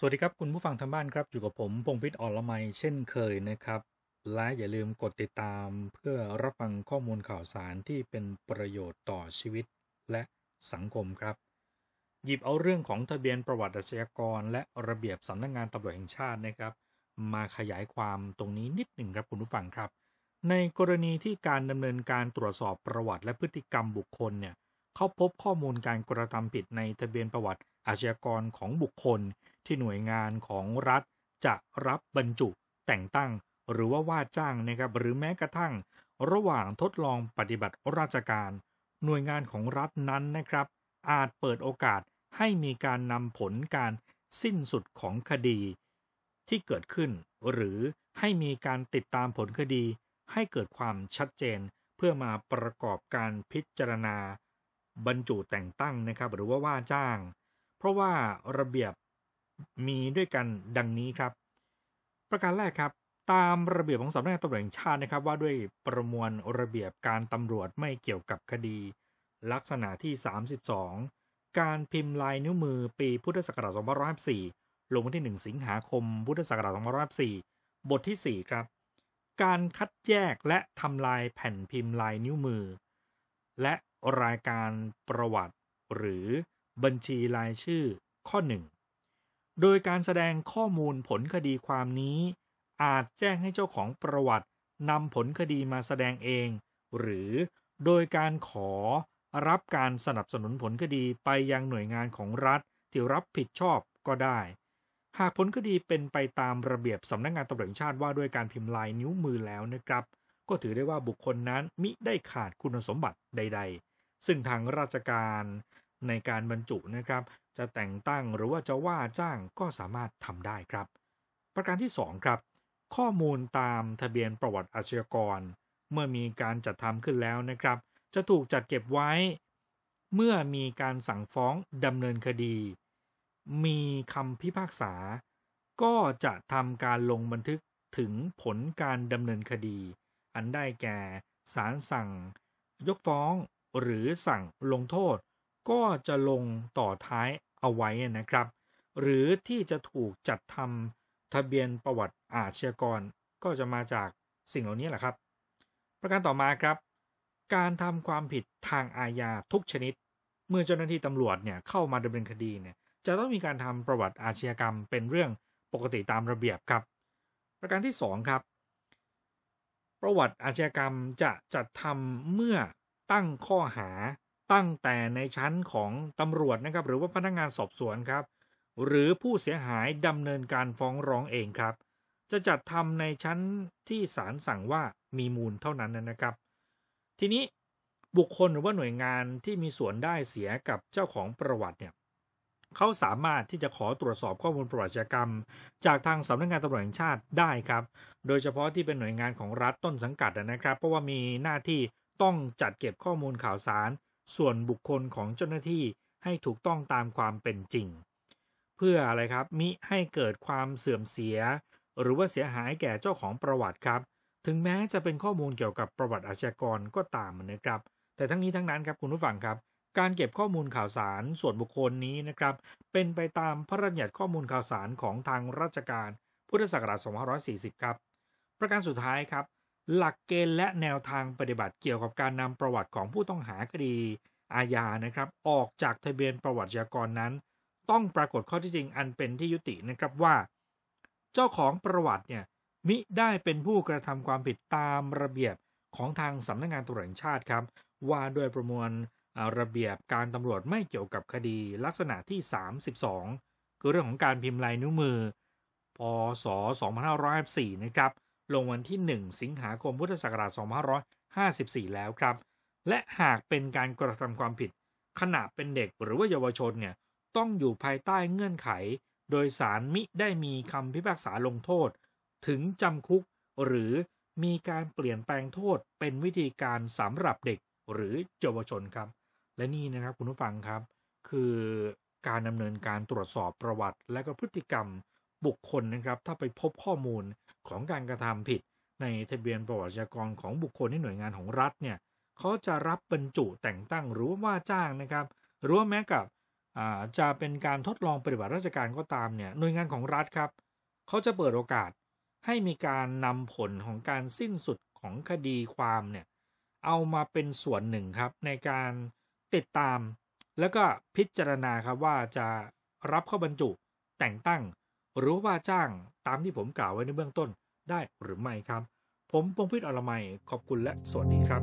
สวัสดีครับ คุณผู้ฟังทางบ้านครับอยู่กับผมพงพิษอ่อนละไมเช่นเคยนะครับและอย่าลืมกดติดตามเพื่อรับฟังข้อมูลข่าวสารที่เป็นประโยชน์ต่อชีวิตและสังคมครับ หยิบเอาเรื่องของทะเบียนประวัติอาชญากรและระเบียบสำนักงงานตำรวจแห่งชาตินะครับมาขยายความตรงนี้นิดหนึ่งครับคุณผู้ฟังครับในกรณีที่การดำเนินการตรวจสอบประวัติ และพฤติกรรมบุคคลเนี่ยเขาพบข้อมูลการกระทำผิด ในทะเบียนประวัติอาชญากรของบุคคลที่หน่วยงานของรัฐจะรับบรรจุแต่งตั้งหรือว่าว่าจ้างนะครับ หรือแม้กระทั่ง ระหว่างทดลองปฏิบัติราชการ หน่วยงานของรัฐนั้นนะครับ อาจเปิดโอกาสให้มีการนำผลการสิ้นสุดของคดี ที่เกิดขึ้น หรือให้มีการติดตามผลคดี ให้เกิดความชัดเจน เพื่อมาประกอบการพิจารณา บรรจุแต่งตั้งนะครับ หรือว่าว่าจ้างเพราะว่าระเบียบมีด้วยกันดังนี้ครับ ประการแรกครับ ตามระเบียบของสำนักงานตำรวจแห่งชาตินะครับว่าด้วยประมวลระเบียบการตำรวจไม่เกี่ยวกับคดี ลักษณะที่32การพิมพ์ลายนิ้วมือ ปีพุทธศักราช2554ลงวันที่1สิงหาคม พุทธศักราช2554บทที่4ครับ การคัดแยกและทำลายแผ่นพิมพ์ลายนิ้วมือ และรายการประวัติหรือบัญชีรายชื่อ ข้อ 1 โดยการแสดงข้อมูลผลคดีความนี้ อาจแจ้งให้เจ้าของประวัติ นำ ผลคดีมาแสดงเอง หรือโดยการขอรับการสนับสนุนผลคดีไป ยัง หน่วยงานของรัฐที่รับผิดชอบก็ได้ หากผลคดีเป็นไปตามระเบียบ สำนักงงานตำรวจแห่งชาติว่าด้วยการพิมพ์ลายนิ้วมือแล้วนะครับ ก็ถือได้ว่าบุคคลนั้นมิได้ขาดคุณสมบัติใด ๆ ซึ่งทางราชการในการบรรจุนะครับจะแต่งตั้งหรือว่าจะว่าจ้างก็สามารถทำได้ครับ ประการที่ 2 ครับ ข้อมูลตามทะเบียนประวัติอาชญากร เมื่อมีการจัดทำขึ้นแล้วนะครับ จะถูกจัดเก็บไว้ เมื่อมีการสั่งฟ้องดำเนินคดี มีคำพิพากษา ก็จะทำการลงบันทึกถึงผลการดำเนินคดี อันได้แก่ศาลสั่ง ยกฟ้อง หรือสั่งลงโทษก็จะลงต่อท้ายเอาไว้นะครับ หรือที่จะถูกจัดทำทะเบียนประวัติอาชญากร ก็จะมาจากสิ่งเหล่านี้แหละครับ ประการต่อมาครับ การทำความผิดทางอาญาทุกชนิด เมื่อเจ้าหน้าที่ตำรวจเนี่ยเข้ามาดำเนินคดีเนี่ยจะต้องมีการทำประวัติอาชญากรรมเป็นเรื่องปกติตามระเบียบครับ ประการที่ 2 ครับ ประวัติอาชญากรรมจะจัดทำเมื่อตั้งข้อหาตั้งแต่ในชั้นของตำรวจนะครับ หรือว่าพนักงานสอบสวนครับ หรือผู้เสียหายดำเนินการฟ้องร้องเองครับ จะจัดทำในชั้นที่ศาลสั่งว่ามีมูลเท่านั้นนะครับ ทีนี้บุคคลหรือว่าหน่วยงานที่มีส่วนได้เสียกับเจ้าของประวัติเนี่ยเขาสามารถที่จะขอตรวจสอบข้อมูลประวัติกรรม จากทางสำนักงานตำรวจแห่งชาติได้ครับ โดยเฉพาะที่เป็นหน่วยงานของรัฐต้นสังกัดนะครับเพราะว่ามีหน้าที่ต้องจัดเก็บข้อมูลข่าวสารส่วนบุคคลของเจ้าหน้าที่ให้ถูกต้องตามความเป็นจริง เพื่ออะไรครับมิให้เกิดความเสื่อมเสียหรือว่าเสียหายแก่เจ้าของประวัติครับ ถึงแม้จะเป็นข้อมูลเกี่ยวกับประวัติอาชญากรก็ตามนะครับ แต่ทั้งนี้ทั้งนั้นครับคุณผู้ฟังครับ การเก็บข้อมูลข่าวสารส่วนบุคคลนี้นะครับ เป็นไปตามพระราชบัญญัติข้อมูลข่าวสารของทางราชการ พุทธศักราช2540 ครับ ประการสุดท้ายครับหลักเกณฑ์และแนวทางปฏิบัติเกี่ยวกับการนำประวัติของผู้ต้องหาคดี อาญานะครับ ออกจากทะเบียนประวัติยากรนั้น ต้องปรากฏข้อที่จริงอันเป็นที่ยุตินะครับว่า เจ้าของประวัติเนี่ยมิได้เป็นผู้กระทำความผิดตามระเบียบของทางสำนักงงานตรวจแห่งชาติครับ ว่าโดยประมวลระเบียบการตำรวจไม่เกี่ยวกับคดีลักษณะที่ 32 คือเรื่องของการพิมพ์ลายนิ้วมือพศ2554นะครับลงวันที่ 1 สิงหาคม พุทธศักราช 2554 แล้วครับ และหากเป็นการกระทำความผิดขณะเป็นเด็กหรือว่าเยาวชนเนี่ยต้องอยู่ภายใต้เงื่อนไขโดยสารมิได้มีคำพิพากษาลงโทษ ถึงจำคุกหรือมีการเปลี่ยนแปลงโทษเป็นวิธีการสำหรับเด็กหรือเยาวชนครับ และนี่นะครับคุณผู้ฟังครับคือการดำเนินการตรวจสอบประวัติและก็พฤติกรรมบุคคลนะครับถ้าไปพบข้อมูลของการกระทำผิด ในทะเบียนประวัติกรของบุคคลในหน่วยงานของรัฐเนี่ยเขาจะรับบรรจุแต่งตั้งหรือว่าจ้างนะครับหรือวแม้กับจะเป็นการทดลองปฏิบัติราชการก็ตามเนี่ยหน่วยงานของรัฐครับเขาจะเปิดโอกาสให้มีการนำผลของการสิ้นสุดของคดีความเนี่ยเอามาเป็นส่วนหนึ่งครับในการติดตาม แล้วก็พิจารณาครับว่าจะรับเข้าบรรจุแต่งตั้งหรือว่าจ้างตามที่ผมกล่าวไว้ในเบื้องต้นได้หรือไม่ครับ ผมพงพิษอรัยขอบคุณและสวัสดีครับ